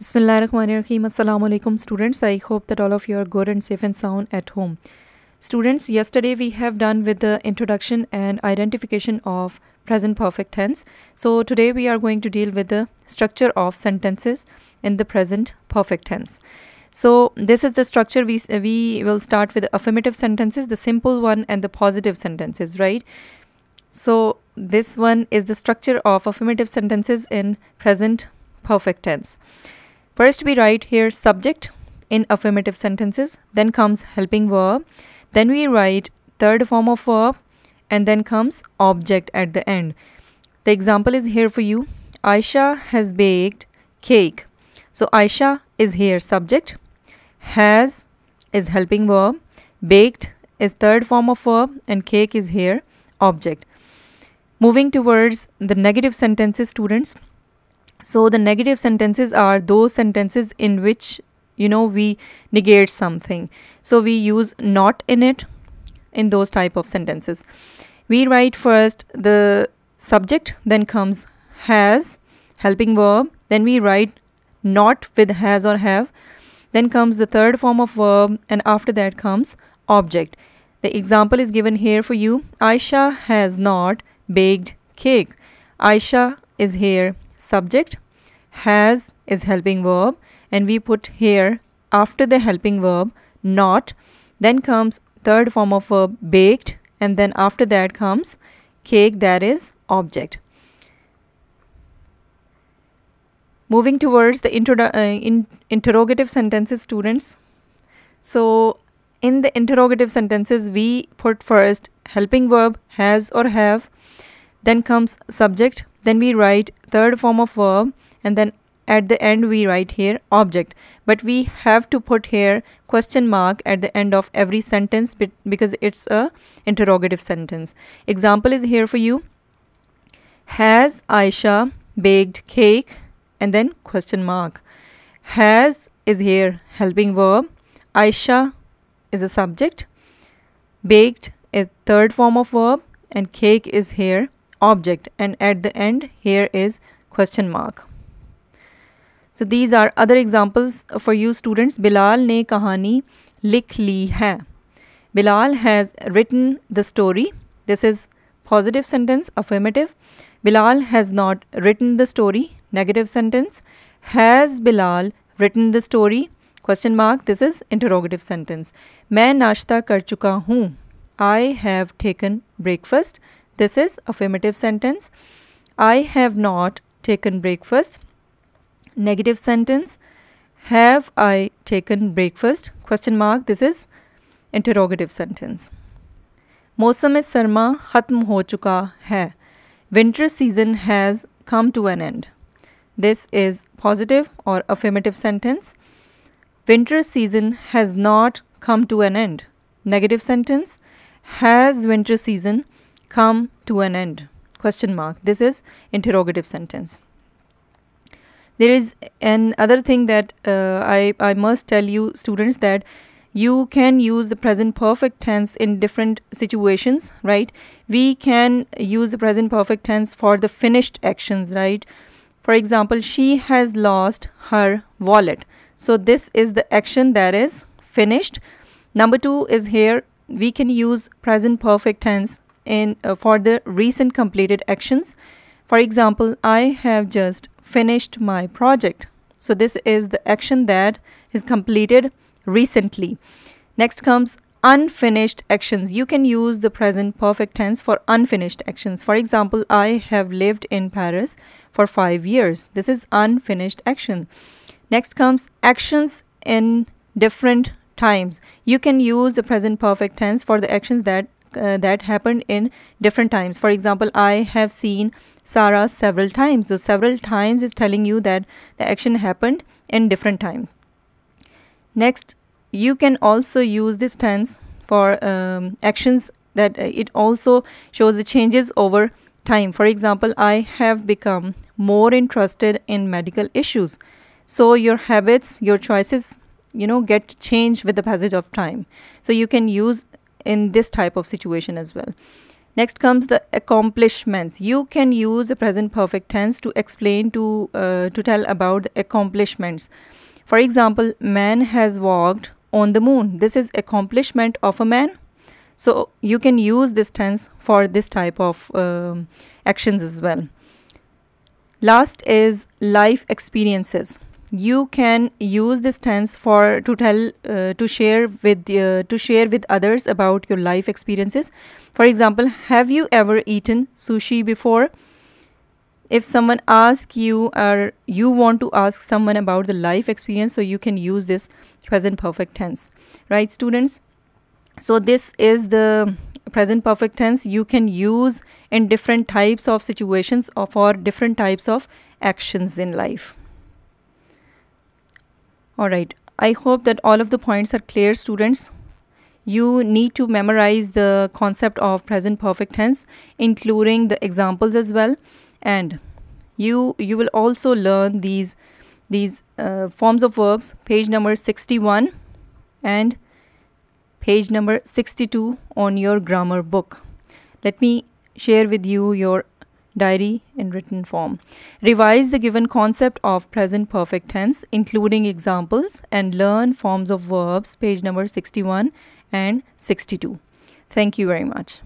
Bismillahirrahmanirrahim. Assalamu alaikum students. I hope that all of you are good and safe and sound at home. Students, yesterday we have done with the introduction and identification of present perfect tense. So today we are going to deal with the structure of sentences in the present perfect tense. So this is the structure we we will start with the affirmative sentences, the simple one and the positive sentences, right? So this one is the structure of affirmative sentences in present perfect tense. First we write here subject in affirmative sentences, then comes helping verb, then we write third form of verb and then comes object at the end. The example is here for you. Aisha has baked cake. So Aisha is here subject, has is helping verb, baked is third form of verb and cake is here object. Moving towards the negative sentences students. So the negative sentences are those sentences in which you know we negate something. So we use not in it in those type of sentences. We write first the subject, then comes has, helping verb, then we write not with has or have, then comes the third form of verb, and after that comes object. The example is given here for you. Aisha has not baked cake. Aisha is here subject has is helping verb and we put here after the helping verb not then comes third form of verb baked and then after that comes cake that is object moving towards the uh, in interrogative sentences students so in the interrogative sentences we put first helping verb has or have then comes subject then we write third form of verb and then at the end we write here object but we have to put here question mark at the end of every sentence because it's a interrogative sentence example is here for you has aisha baked cake and then question mark has is here helping verb aisha is a subject baked a third form of verb and cake is here object and at the end here is question mark. So these are other examples for you students. Bilal ne kahani likh li hai. Bilal has written the story. This is positive sentence, affirmative. Bilal has not written the story, negative sentence. Has Bilal written the story? Question mark. This is interrogative sentence. nashta kar chuka चुका I have taken breakfast. This is affirmative sentence. I have not taken breakfast. Negative sentence. Have I taken breakfast? Question mark. This is interrogative sentence. मौसम सरमा ख़त्म हो चुका है Winter season has come to an end. This is positive or affirmative sentence. Winter season has not come to an end. Negative sentence. Has winter season come to an end question mark this is interrogative sentence there is another thing that uh, I, I must tell you students that you can use the present perfect tense in different situations right we can use the present perfect tense for the finished actions right for example she has lost her wallet so this is the action that is finished number 2 is here we can use present perfect tense in uh, for the recent completed actions. For example, I have just finished my project. So this is the action that is completed recently. Next comes unfinished actions. You can use the present perfect tense for unfinished actions. For example, I have lived in Paris for 5 years. This is unfinished action. Next comes actions in different times. You can use the present perfect tense for the actions that uh, that happened in different times. For example, I have seen Sarah several times. So several times is telling you that the action happened in different time. Next, you can also use this tense for um, actions that uh, it also shows the changes over time. For example, I have become more interested in medical issues. So your habits, your choices, you know, get changed with the passage of time. So you can use in this type of situation as well. Next comes the accomplishments. You can use the present perfect tense to explain to uh, to tell about the accomplishments. For example, man has walked on the moon. This is accomplishment of a man. So you can use this tense for this type of uh, actions as well. Last is life experiences you can use this tense for to tell uh, to share with uh, to share with others about your life experiences for example have you ever eaten sushi before if someone asks you or you want to ask someone about the life experience so you can use this present perfect tense right students so this is the present perfect tense you can use in different types of situations or for different types of actions in life Alright, I hope that all of the points are clear students. You need to memorize the concept of present perfect tense including the examples as well and you you will also learn these these uh, forms of verbs page number 61 and page number 62 on your grammar book. Let me share with you your diary in written form. Revise the given concept of present perfect tense, including examples, and learn forms of verbs, page number 61 and 62. Thank you very much.